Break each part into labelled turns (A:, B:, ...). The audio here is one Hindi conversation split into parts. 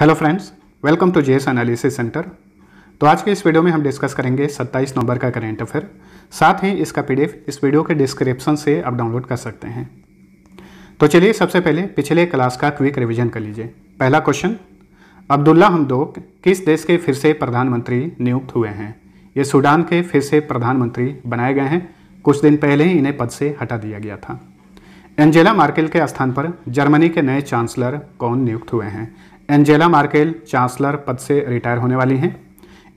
A: hello friends welcome to JS analysis centre तो आज के इस वीडियो में हम डिस्कस करेंगे 27 नवंबर का करंट अफेयर साथ ही इसका पीडीएफ इस वीडियो के डिस्क्रिप्शन से आप डाउनलोड कर सकते हैं तो चलिए सबसे पहले पिछले क्लास का क्विक रिवीजन कर लीजिए पहला क्वेश्चन अब्दुल्ला हमदोक किस देश के फिर से प्रधानमंत्री नियुक्त हुए हैं ये सूडान के फिर से प्रधानमंत्री बनाए गए हैं कुछ दिन पहले ही इन्हें पद से हटा दिया गया था एंजेला मार्केल के स्थान पर जर्मनी के नए चांसलर कौन नियुक्त हुए हैं एंजेला मार्केल चांसलर पद से रिटायर होने वाली हैं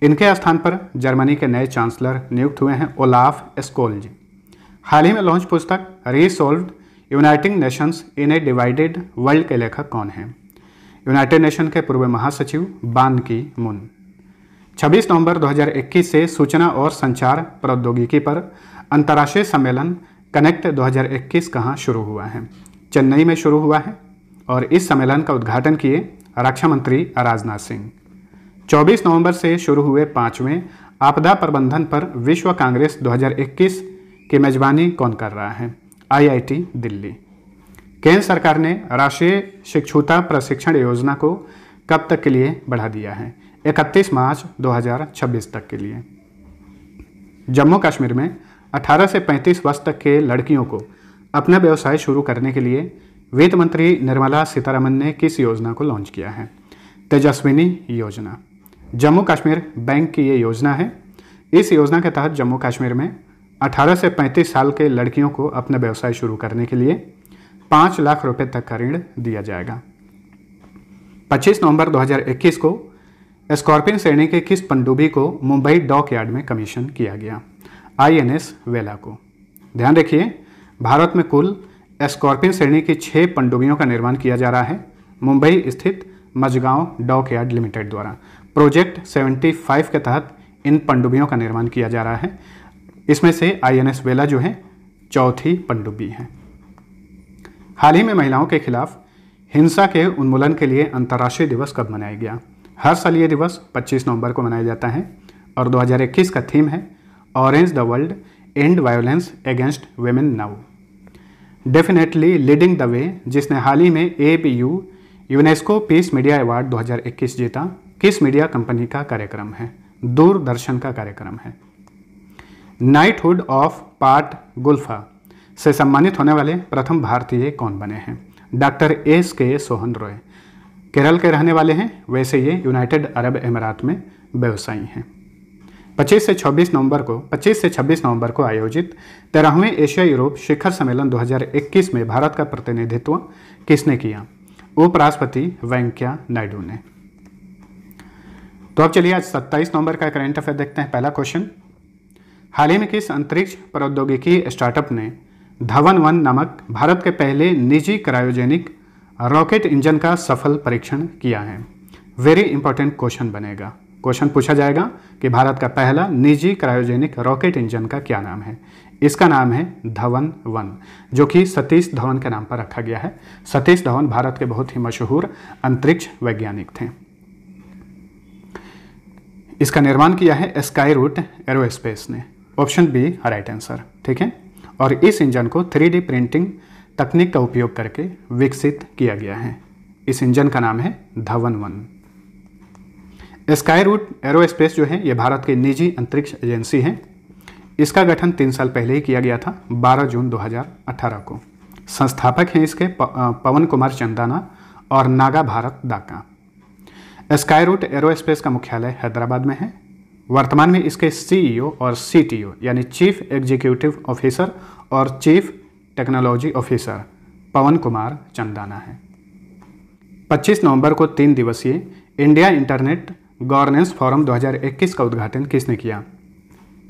A: इनके स्थान पर जर्मनी के नए चांसलर नियुक्त हुए हैं ओलाफ एस्कोल्ज हाल ही में लॉन्च पुस्तक resolve uniting nations in a divided world के लेखक कौन हैं यूनाइटेड नेशन के पूर्व महासचिव बान की मुन 26 नवंबर 2021 से सूचना और संचार प्रौद्योगिकी पर अंतर्राष्ट्रीय सम्मेलन कनेक्ट 2021 कहाँ शुरू हुआ है चेन्नई में शुरू हुआ है और इस सम्मेलन का उद्घाटन किए रक्षा मंत्री राजनाथ सिंह 24 नवंबर से शुरू हुए पांचवें आपदा प्रबंधन पर विश्व कांग्रेस 2021 की मेजबानी कौन कर रहा है आईआईटी दिल्ली केंद्र सरकार ने राष्ट्रीय शिक्षुता प्रशिक्षण योजना को कब तक के लिए बढ़ा दिया है 31 मार्च 2026 तक के लिए जम्मू कश्मीर में 18 से 35 वर्ष तक के लड़कियों को अपना व्यवसाय शुरू करने के लिए वित्त मंत्री निर्मला सीतारमन ने किस योजना को लॉन्च किया है तेजस्विनी योजना जम्मू कश्मीर बैंक की ये योजना है इस योजना के तहत जम्मू कश्मीर में 18 से 35 साल के लड़कियों को अपना व्यवसाय शुरू करने के लिए 5 लाख रुपए तक का ऋण दिया जाएगा 25 नवंबर 2021 को स्कॉर्पियन श्रेणी के किस पनडुब्बी को मुंबई डॉक यार्ड में कमीशन किया गया आई वेला को ध्यान रखिए भारत में कुल स्कॉर्पियन श्रेणी की छः पनडुब्बियों का निर्माण किया जा रहा है मुंबई स्थित मजगांव डॉक यार्ड लिमिटेड द्वारा प्रोजेक्ट 75 के तहत इन पनडुब्बियों का निर्माण किया जा रहा है इसमें से आईएनएस वेला जो है चौथी पनडुब्बी है हाल ही में महिलाओं के खिलाफ हिंसा के उन्मूलन के लिए अंतर्राष्ट्रीय दिवस कब मनाया गया हर साल ये दिवस 25 नवंबर को मनाया जाता है और 2021 का थीम है orange the world end violence against women now definitely leading the way जिसने हाल ही में A P U UNESCO peace media award 2021 जीता किस मीडिया कंपनी का कार्यक्रम है दूरदर्शन का कार्यक्रम है नाइटहुड ऑफ पार्ट गुल्फा से सम्मानित होने वाले प्रथम भारतीय कौन बने हैं डॉक्टर एस के सोहन रॉय केरल के रहने वाले हैं वैसे ये यूनाइटेड अरब अमीरात में व्यवसायी हैं 25 से 26 नवंबर को 25 से 26 नवंबर को आयोजित तेरहवें एशिया यूरोप शिखर सम्मेलन 2021 में भारत का प्रतिनिधित्व किसने किया उपराष्ट्रपति वेंकैया नायडू ने तो अब चलिए आज 27 नवंबर का करंट अफेयर देखते हैं पहला क्वेश्चन हाल ही में किस अंतरिक्ष प्रौद्योगिकी स्टार्टअप ने धवन वन नामक भारत के पहले निजी क्रायोजेनिक रॉकेट इंजन का सफल परीक्षण किया है वेरी इंपॉर्टेंट क्वेश्चन बनेगा क्वेश्चन पूछा जाएगा कि भारत का पहला निजी क्रायोजेनिक रॉकेट इंजन का क्या नाम है इसका नाम है धवन वन जो कि सतीश धवन के नाम पर रखा गया है सतीश धवन भारत के बहुत ही मशहूर अंतरिक्ष वैज्ञानिक थे इसका निर्माण किया है स्काई रूट एरोस्पेस ने ऑप्शन बी राइट आंसर ठीक है और इस इंजन को थ्री प्रिंटिंग तकनीक का उपयोग करके विकसित किया गया है इस इंजन का नाम है Dhawan one Skyroot aerospace जो है ये भारत की निजी अंतरिक्ष एजेंसी है इसका गठन तीन साल पहले ही किया गया था 12 जून 2018 को संस्थापक हैं इसके पवन कुमार चंदाना और Naga Bharath Daka Skyroot aerospace का मुख्यालय हैदराबाद में है वर्तमान में इसके सीईओ और सीटीओ यानी चीफ एग्जीक्यूटिव ऑफिसर और chief technology officer Pawan Kumar Chandana है 25 नवंबर को तीन दिवसीय इंडिया इंटरनेट गवर्नेंस फोरम 2021 का उद्घाटन किसने किया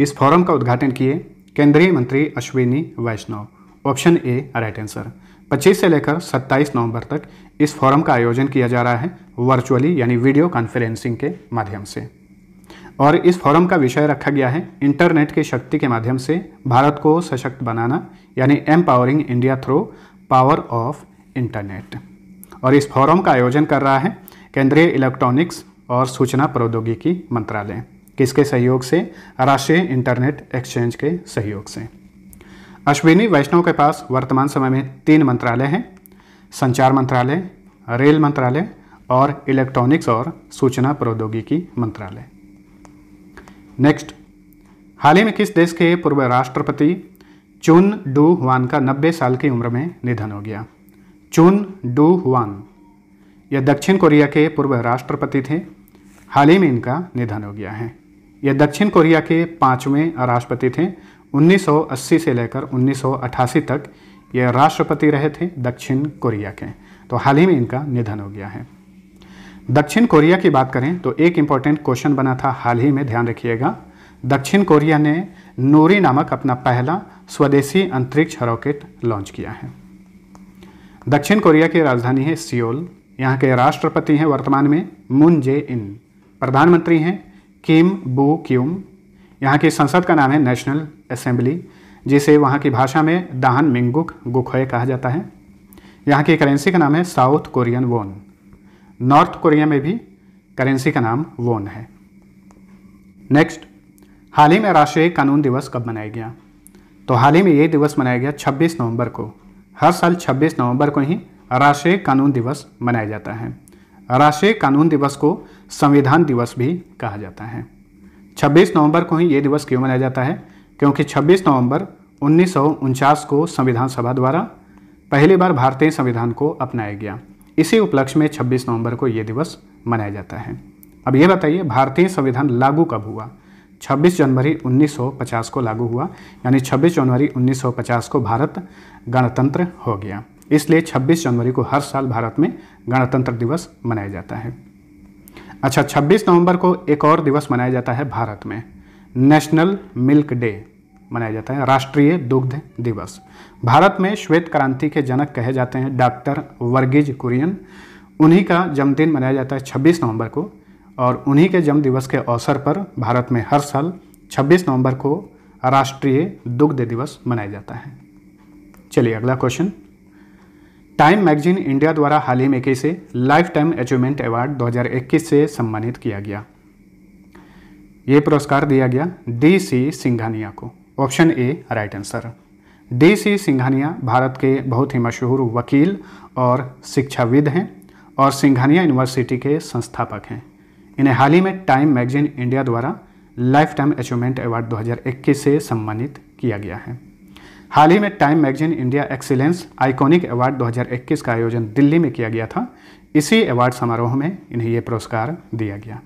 A: इस फोरम का उद्घाटन किए केंद्रीय मंत्री Ashwini Vaishnaw option A right answer 25 से लेकर 27 नवंबर तक इस फोरम का आयोजन किया जा रहा है वर्चुअली यानी वीडियो कॉन्फ्रेंसिंग के माध्यम से और इस फोरम का विषय रखा गया है इंटरनेट की शक्ति के माध्यम से भारत को सशक्त बनाना यानी empowering India through power of internet और इस फोरम का आयोजन कर रहा है केंद्रीय इलेक्ट्रॉनिक्स और सूचना प्रौद्योगिकी मंत्रालय किसके सहयोग से राष्ट्रीय इंटरनेट एक्सचेंज के सहयोग से अश्विनी वैष्णव के पास वर्तमान समय में तीन मंत्रालय हैं संचार मंत्रालय रेल मंत्रालय और इलेक्ट्रॉनिक्स और सूचना प्रौद्योगिकी मंत्रालय नेक्स्ट हाल ही में किस देश के पूर्व राष्ट्रपति चुन डू हुआन का 90 साल की उम्र में निधन हो गया चुन डू हुआन यह दक्षिण कोरिया के पूर्व राष्ट्रपति थे हाल ही में इनका निधन हो गया है यह दक्षिण कोरिया के पाँचवें राष्ट्रपति थे 1980 से लेकर 1988 तक यह राष्ट्रपति रहे थे दक्षिण कोरिया के तो हाल ही में इनका निधन हो गया है दक्षिण कोरिया की बात करें तो एक इम्पॉर्टेंट क्वेश्चन बना था हाल ही में ध्यान रखिएगा दक्षिण कोरिया ने नूरी नामक अपना पहला स्वदेशी अंतरिक्ष रॉकेट लॉन्च किया है दक्षिण कोरिया की राजधानी है सियोल यहाँ के राष्ट्रपति हैं वर्तमान में मुन जे इन प्रधानमंत्री हैं किम बू क्यूम यहाँ की संसद का नाम है नेशनल असेंबली जिसे वहाँ की भाषा में दाहन मिंगुक गुखोए कहा जाता है यहाँ की करेंसी का नाम है South Korean won North Korea में भी करेंसी का नाम वोन है नेक्स्ट हाल ही में राष्ट्रीय कानून दिवस कब मनाया गया तो हाल ही में ये दिवस मनाया गया 26 नवंबर को हर साल 26 नवंबर को ही राष्ट्रीय कानून दिवस मनाया जाता है राष्ट्रीय कानून दिवस को संविधान दिवस भी कहा जाता है 26 नवंबर को ही ये दिवस क्यों मनाया जाता है क्योंकि 26 नवंबर उन्नीस को संविधान सभा द्वारा पहली बार भारतीय संविधान को अपनाया गया इसी उपलक्ष्य में 26 नवंबर को ये दिवस मनाया जाता है अब ये बताइए भारतीय संविधान लागू कब हुआ 26 जनवरी 1950 को लागू हुआ यानी 26 जनवरी 1950 को भारत गणतंत्र हो गया इसलिए 26 जनवरी को हर साल भारत में गणतंत्र दिवस मनाया जाता है अच्छा 26 नवंबर को एक और दिवस मनाया जाता है भारत में नेशनल मिल्क डे मनाया जाता है राष्ट्रीय दुग्ध दिवस भारत में श्वेत क्रांति के जनक कहे जाते हैं डॉक्टर वर्गीज कुरियन उन्हीं का जन्मदिन मनाया जाता है 26 नवंबर को और उन्हीं के जन्म दिवस के अवसर पर भारत में हर साल 26 नवंबर को राष्ट्रीय दुग्ध दिवस मनाया जाता है चलिए अगला क्वेश्चन टाइम मैगजीन इंडिया द्वारा हाल ही में इसे लाइफ टाइम अचीवमेंट अवार्ड 2021 से सम्मानित किया गया ये पुरस्कार दिया गया डी सी सिंघानिया को option A right answer D C Singhania Bharat के बहुत ही मशहूर वकील और शिक्षाविद हैं और सिंघानिया यूनिवर्सिटी के संस्थापक हैं इन्हें हाल ही में टाइम मैगजीन इंडिया द्वारा लाइफ टाइम अचीवमेंट अवार्ड 2021 से सम्मानित किया गया है हाल ही में Time magazine India excellence iconic award 2021 का आयोजन दिल्ली में किया गया था इसी अवार्ड समारोह में इन्हें ये पुरस्कार दिया गया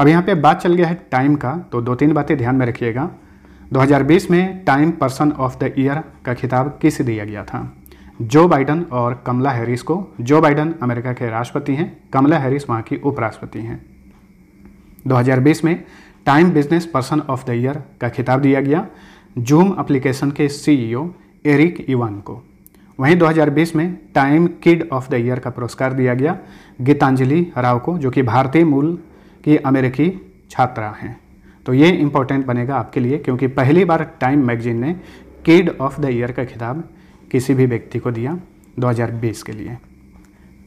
A: अब यहाँ पे बात चल गया है टाइम का तो दो तीन बातें ध्यान में रखिएगा 2020 में Time person of the year का खिताब किसे दिया गया था जो बाइडन और कमला हैरिस को जो बाइडन अमेरिका के राष्ट्रपति हैं कमला हैरिस वहाँ की उपराष्ट्रपति हैं 2020 में Time business person of the year का खिताब दिया गया जूम एप्लीकेशन के सीईओ एरिक इवान को वहीं 2020 में Time kid of the year का पुरस्कार दिया गया गीतांजलि राव को जो कि भारतीय मूल की अमेरिकी छात्रा हैं तो ये इम्पोर्टेंट बनेगा आपके लिए क्योंकि पहली बार टाइम मैगजीन ने किड ऑफ द ईयर का खिताब किसी भी व्यक्ति को दिया 2020 के लिए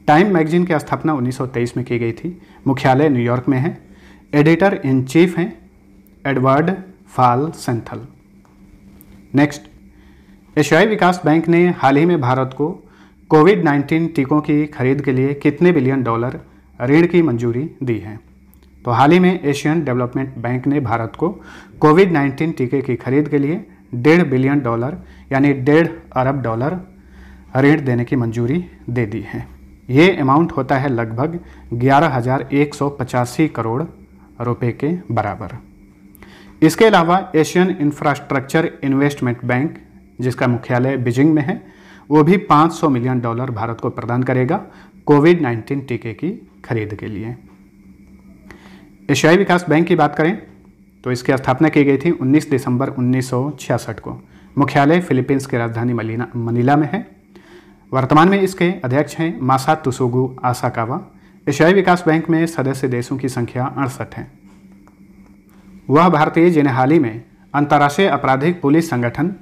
A: टाइम मैगजीन की स्थापना 1923 में की गई थी मुख्यालय न्यूयॉर्क में है एडिटर इन चीफ हैं एडवर्ड फाल सेंथल नेक्स्ट एशियाई विकास बैंक ने हाल ही में भारत को कोविड 19 टीकों की खरीद के लिए कितने बिलियन डॉलर ऋण की मंजूरी दी है तो हाल ही में एशियन डेवलपमेंट बैंक ने भारत को कोविड 19 टीके की खरीद के लिए डेढ़ बिलियन डॉलर यानी डेढ़ अरब डॉलर ऋण देने की मंजूरी दे दी है ये अमाउंट होता है लगभग ग्यारह करोड़ रुपये के बराबर इसके अलावा एशियन इंफ्रास्ट्रक्चर इन्वेस्टमेंट बैंक जिसका मुख्यालय बीजिंग में है वो भी 500 मिलियन डॉलर भारत को प्रदान करेगा कोविड 19 टीके की खरीद के लिए एशियाई विकास बैंक की बात करें तो इसकी स्थापना की गई थी 19 दिसंबर 1966 को मुख्यालय फिलीपींस की राजधानी मनीला मनीला में है वर्तमान में इसके अध्यक्ष हैं मासा तुसोगु आसाकावा एशियाई विकास बैंक में सदस्य देशों की संख्या अड़सठ है वह भारतीय जिन्हें हाल ही में अंतर्राष्ट्रीय आपराधिक पुलिस संगठन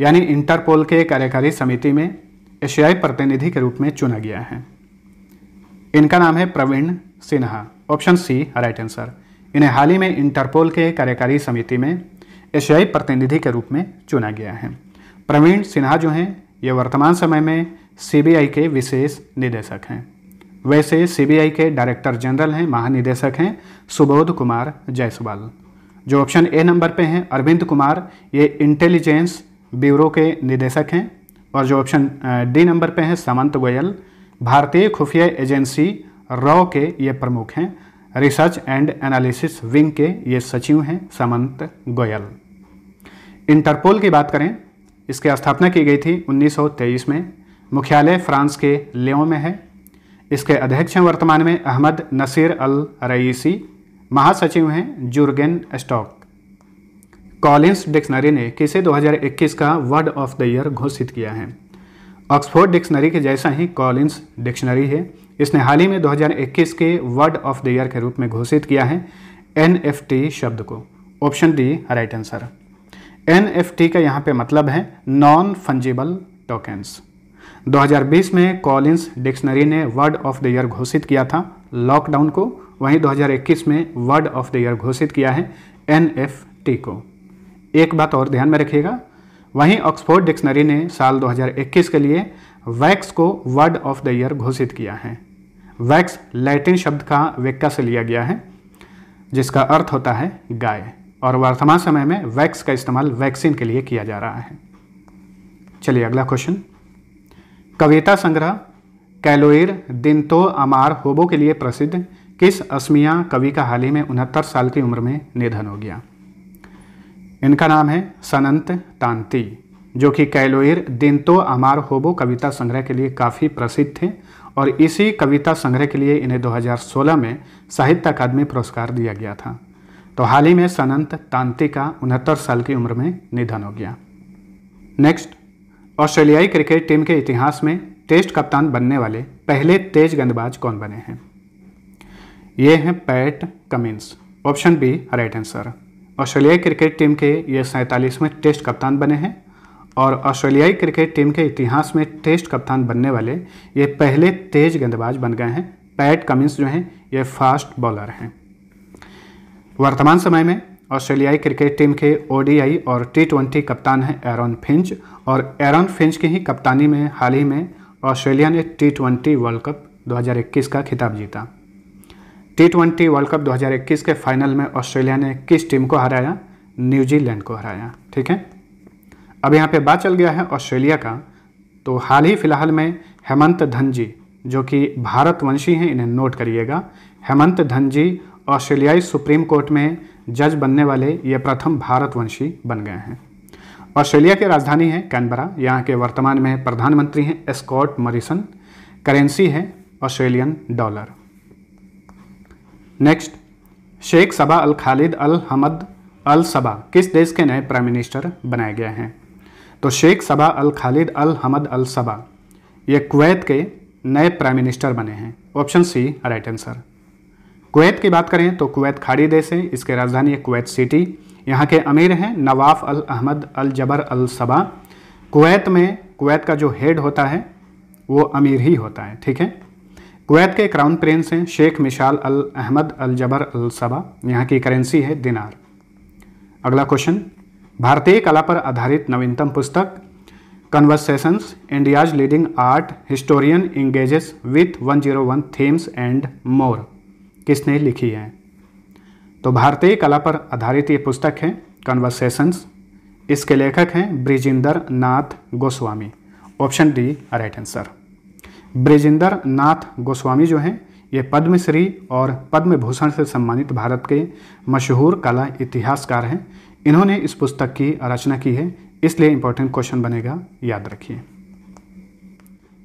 A: यानी इंटरपोल के कार्यकारी समिति में एशियाई प्रतिनिधि के रूप में चुना गया है इनका नाम है Praveen Sinha option C right answer इन्हें हाल ही में इंटरपोल के कार्यकारी समिति में एशियाई प्रतिनिधि के रूप में चुना गया है प्रवीण सिन्हा जो हैं ये वर्तमान समय में सीबीआई के विशेष निदेशक हैं वैसे सीबीआई के डायरेक्टर जनरल हैं महानिदेशक हैं सुबोध कुमार जायसवाल जो ऑप्शन ए नंबर पे हैं अरविंद कुमार ये इंटेलिजेंस ब्यूरो के निदेशक हैं और जो ऑप्शन डी नंबर पे हैं सामंत गोयल भारतीय खुफिया एजेंसी रॉ के ये प्रमुख हैं रिसर्च एंड एनालिसिस विंग के ये सचिव हैं सामंत गोयल इंटरपोल की बात करें इसकी स्थापना की गई थी 1923 में मुख्यालय फ्रांस के लियों में है इसके अध्यक्ष हैं वर्तमान में अहमद नसीर अल रईसी महासचिव हैं जुर्गेन स्टॉक कॉलिंस डिक्शनरी ने किसे 2021 का वर्ड ऑफ द ईयर घोषित किया है ऑक्सफोर्ड डिक्शनरी के जैसा ही कॉलिंस डिक्शनरी है इसने हाल ही में 2021 के वर्ड ऑफ द ईयर के रूप में घोषित किया है एन शब्द को option D right answer N का यहाँ पे मतलब है नॉन फंजिबल टोकन्स 2020 में कॉलिंस डिक्शनरी ने वर्ड ऑफ द ईयर घोषित किया था लॉकडाउन को वहीं 2021 में वर्ड ऑफ द ईयर घोषित किया है एन को एक बात और ध्यान में रखिएगा वहीं ऑक्सफोर्ड डिक्शनरी ने साल 2021 के लिए वैक्स को वर्ड ऑफ द ईयर घोषित किया है वैक्स लैटिन शब्द का वेक्का से लिया गया है जिसका अर्थ होता है गाय और वर्तमान समय में वैक्स का इस्तेमाल वैक्सीन के लिए किया जा रहा है चलिए अगला क्वेश्चन कविता संग्रह कैलोइर तो अमार होबो के लिए प्रसिद्ध किस असमिया कवि का हाल ही में उनहत्तर साल की उम्र में निधन हो गया इनका नाम है सनंत तांती जो कि कैलोइर दिनतो अमार होबो कविता संग्रह के लिए काफ़ी प्रसिद्ध थे और इसी कविता संग्रह के लिए इन्हें 2016 में साहित्य अकादमी पुरस्कार दिया गया था तो हाल ही में सनंत तांती का उनहत्तर साल की उम्र में निधन हो गया नेक्स्ट ऑस्ट्रेलियाई क्रिकेट टीम के इतिहास में टेस्ट कप्तान बनने वाले पहले तेज गेंदबाज कौन बने हैं ये हैं Pat Cummins option B right answer ऑस्ट्रेलियाई क्रिकेट टीम के ये सैंतालीसवें टेस्ट कप्तान बने हैं और ऑस्ट्रेलियाई क्रिकेट टीम के इतिहास में टेस्ट कप्तान बनने वाले ये पहले तेज गेंदबाज बन गए हैं पैट कमिंस जो हैं ये फास्ट बॉलर हैं वर्तमान समय में ऑस्ट्रेलियाई क्रिकेट टीम के ओडीआई और टी ट्वेंटी कप्तान हैं एरन फिंच और एरॉन फिंच की ही कप्तानी में हाल ही में ऑस्ट्रेलिया ने टी ट्वेंटी वर्ल्ड कप 2021 का खिताब जीता टी ट्वेंटी वर्ल्ड कप 2021 के फाइनल में ऑस्ट्रेलिया ने किस टीम को हराया न्यूजीलैंड को हराया ठीक है अब यहाँ पे बात चल गया है ऑस्ट्रेलिया का तो हाल ही फिलहाल में हेमंत धन जी जो कि भारतवंशी हैं इन्हें नोट करिएगा हेमंत धन जी ऑस्ट्रेलियाई सुप्रीम कोर्ट में जज बनने वाले ये प्रथम भारतवंशी बन गए हैं ऑस्ट्रेलिया की राजधानी है कैनबरा यहाँ के वर्तमान में प्रधानमंत्री हैं स्कॉट मॉरिसन करेंसी है Australian dollar next Sheikh Sabah Al Khalid Al Hamad Al Sabah किस देश के नए प्राइम मिनिस्टर बनाए गए हैं तो Sheikh Sabah Al Khalid Al Hamad Al सबा ये कुवैत के नए प्राइम मिनिस्टर बने हैं option C right answer Kuwait की बात करें तो कुवैत खाड़ी देश है इसके राजधानी है कुवैत सिटी यहाँ के अमीर हैं नवाफ अल अहमद अल जबर अल सबा कुवैत में कुवैत का जो हेड होता है वो अमीर ही होता है ठीक है कुवैत के क्राउन प्रिंस हैं शेख मिशाल अल अहमद अल जबर अल सबा यहाँ की करेंसी है दिनार अगला क्वेश्चन भारतीय कला पर आधारित नवीनतम पुस्तक conversations India's leading art historian engages with 101 themes and more किसने लिखी है तो भारतीय कला पर आधारित ये पुस्तक है कन्वर्सेशंस इसके लेखक हैं Brijinder Nath Goswami option D right answer Brajendra Nath Goswami जो हैं ये पद्मश्री और पद्म भूषण से सम्मानित भारत के मशहूर कला इतिहासकार हैं इन्होंने इस पुस्तक की रचना की है इसलिए इम्पोर्टेंट क्वेश्चन बनेगा याद रखिए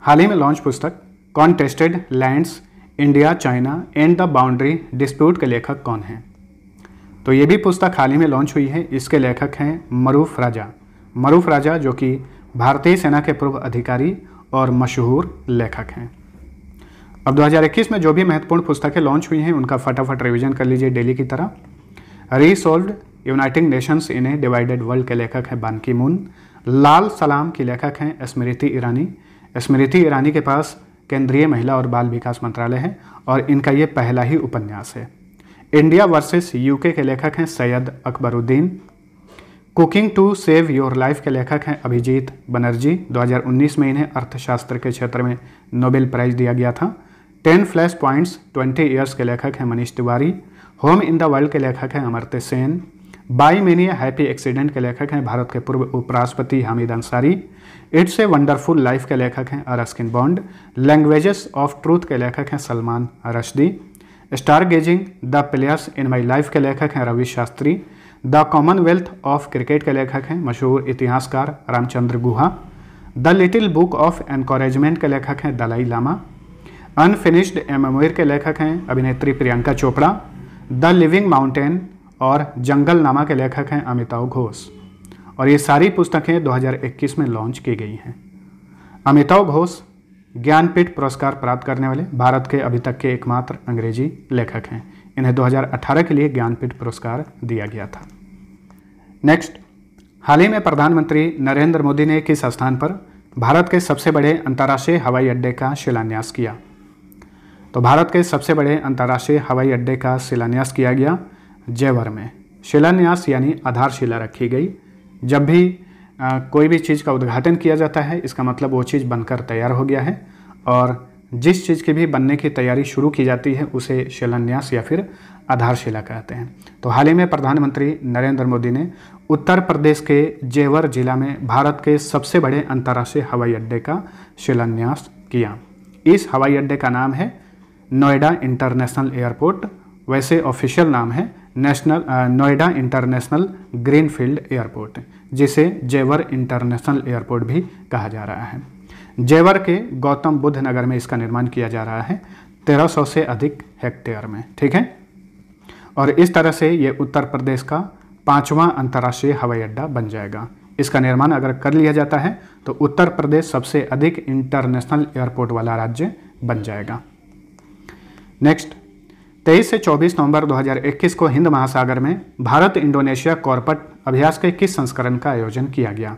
A: हाल ही में लॉन्च पुस्तक contested lands India China and the boundary dispute के लेखक कौन हैं तो ये भी पुस्तक हाल ही में लॉन्च हुई है इसके लेखक हैं मरूफ राजा मरूफ राजा जो कि भारतीय सेना के पूर्व अधिकारी और मशहूर लेखक हैं अब 2021 में जो भी महत्वपूर्ण पुस्तकें लॉन्च हुई हैं उनका फटाफट रिवीजन कर लीजिए डेली की तरह resolved united nations in a divided world के लेखक हैं बानकी मून लाल सलाम की लेखक हैं स्मृति ईरानी स्मृति ईरानी के पास केंद्रीय महिला और बाल विकास मंत्रालय है और इनका ये पहला ही उपन्यास है इंडिया वर्सेस यूके के लेखक हैं Syed Akbaruddin cooking to save your life के लेखक हैं अभिजीत बनर्जी 2019 में इन्हें अर्थशास्त्र के क्षेत्र में नोबेल प्राइज दिया गया था ten flash points twenty years के लेखक हैं Manish Tewari home in the world के लेखक हैं Amartya Sen by many a happy accident के लेखक हैं भारत के पूर्व उपराष्ट्रपति Hamid Ansari it's a wonderful life के लेखक हैं Ruskin Bond languages of truth के लेखक हैं Salman Rushdie stargazing the players in my life के लेखक हैं Ravi Shastri the commonwealth of cricket के लेखक हैं मशहूर इतिहासकार Ramachandra Guha the little book of encouragement के लेखक हैं दलाई लामा अनफिनिश्ड एमोर के लेखक हैं अभिनेत्री Priyanka Chopra the living mountain और जंगल नामा के लेखक हैं अमिताभ घोष और ये सारी पुस्तकें 2021 में लॉन्च की गई हैं अमिताभ घोष ज्ञानपीठ पुरस्कार प्राप्त करने वाले भारत के अभी तक के एकमात्र अंग्रेजी लेखक हैं इन्हें 2018 के लिए ज्ञानपीठ पुरस्कार दिया गया था नेक्स्ट हाल ही में प्रधानमंत्री नरेंद्र मोदी ने किस स्थान पर भारत के सबसे बड़े अंतर्राष्ट्रीय हवाई अड्डे का शिलान्यास किया तो भारत के सबसे बड़े अंतर्राष्ट्रीय हवाई अड्डे का शिलान्यास किया गया जयवर में शिलान्यास यानी आधारशिला रखी गई जब भी आ, कोई भी चीज़ का उद्घाटन किया जाता है इसका मतलब वो चीज़ बनकर तैयार हो गया है और जिस चीज़ के भी बनने की तैयारी शुरू की जाती है उसे शिलान्यास या फिर आधारशिला कहते हैं तो हाल ही में प्रधानमंत्री नरेंद्र मोदी ने उत्तर प्रदेश के जेवर जिला में भारत के सबसे बड़े अंतर्राष्ट्रीय हवाई अड्डे का शिलान्यास किया इस हवाई अड्डे का नाम है नोएडा इंटरनेशनल एयरपोर्ट वैसे ऑफिशियल नाम है national Noida international greenfield airport जिसे जेवर इंटरनेशनल एयरपोर्ट भी कहा जा रहा है जेवर के गौतम बुद्ध नगर में इसका निर्माण किया जा रहा है 1300 से अधिक हेक्टेयर में ठीक है और इस तरह से ये उत्तर प्रदेश का पांचवां अंतर्राष्ट्रीय हवाई अड्डा बन जाएगा इसका निर्माण अगर कर लिया जाता है तो उत्तर प्रदेश सबसे अधिक इंटरनेशनल एयरपोर्ट वाला राज्य बन जाएगा नेक्स्ट तेईस से चौबीस नवंबर 2021 को हिंद महासागर में भारत इंडोनेशिया कॉरपट अभ्यास के किस संस्करण का आयोजन किया गया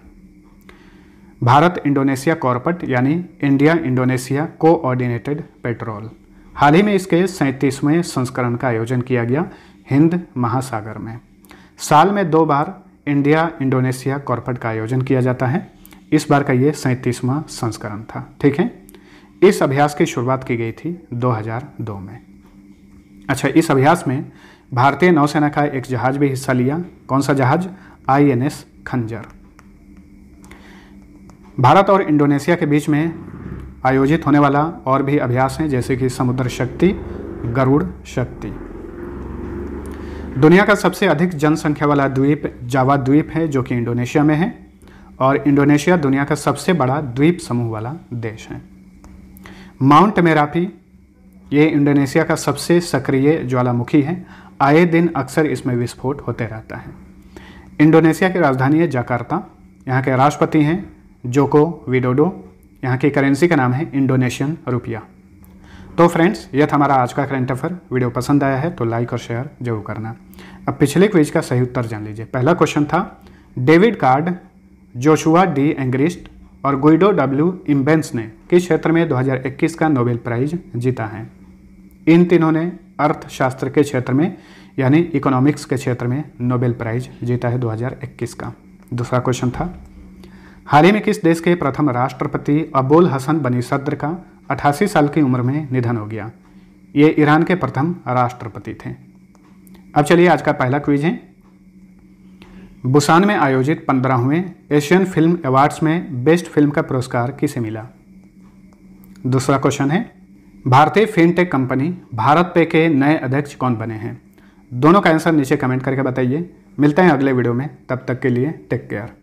A: भारत इंडोनेशिया कॉरपोरेट यानी इंडिया इंडोनेशिया कोऑर्डिनेटेड पेट्रोल हाल ही में इसके सैंतीसवें संस्करण का आयोजन किया गया हिंद महासागर में साल में दो बार इंडिया इंडोनेशिया कॉरपोरेट का आयोजन किया जाता है इस बार का ये सैंतीसवां संस्करण था ठीक है इस अभ्यास की शुरुआत की गई थी 2002 में अच्छा इस अभ्यास में भारतीय नौसेना का एक जहाज भी हिस्सा लिया कौन सा जहाज एस खंजर भारत और इंडोनेशिया के बीच में आयोजित होने वाला और भी अभ्यास हैं जैसे कि समुद्र शक्ति गरुड़ शक्ति दुनिया का सबसे अधिक जनसंख्या वाला द्वीप जावा द्वीप है जो कि इंडोनेशिया में है और इंडोनेशिया दुनिया का सबसे बड़ा द्वीप समूह वाला देश है माउंट मेरापी ये इंडोनेशिया का सबसे सक्रिय ज्वालामुखी है आए दिन अक्सर इसमें विस्फोट होते रहता है इंडोनेशिया की राजधानी है जकार्ता यहाँ के राष्ट्रपति हैं जोको विडोडो यहाँ की करेंसी का नाम है इंडोनेशियन रुपया तो फ्रेंड्स यह था हमारा आज का करंट अफेयर वीडियो पसंद आया है तो लाइक और शेयर जरूर करना अब पिछले क्विज का सही उत्तर जान लीजिए पहला क्वेश्चन था David Card Joshua D Angrist और गुइडो डब्ल्यू इम्बेंस ने किस क्षेत्र में 2021 का नोबेल प्राइज जीता है इन तीनों ने अर्थशास्त्र के क्षेत्र में यानी इकोनॉमिक्स के क्षेत्र में नोबेल प्राइज जीता है दो का दूसरा क्वेश्चन था हाल ही में किस देश के प्रथम राष्ट्रपति अबुल हसन बनी सद्र का अठासी साल की उम्र में निधन हो गया ये ईरान के प्रथम राष्ट्रपति थे अब चलिए आज का पहला क्विज है बुसान में आयोजित पंद्रहवें एशियन फिल्म अवार्ड्स में बेस्ट फिल्म का पुरस्कार किसे मिला दूसरा क्वेश्चन है भारतीय फिनटेक कंपनी भारत पे के नए अध्यक्ष कौन बने हैं दोनों का आंसर नीचे कमेंट करके बताइए मिलते हैं अगले वीडियो में तब तक के लिए टेक केयर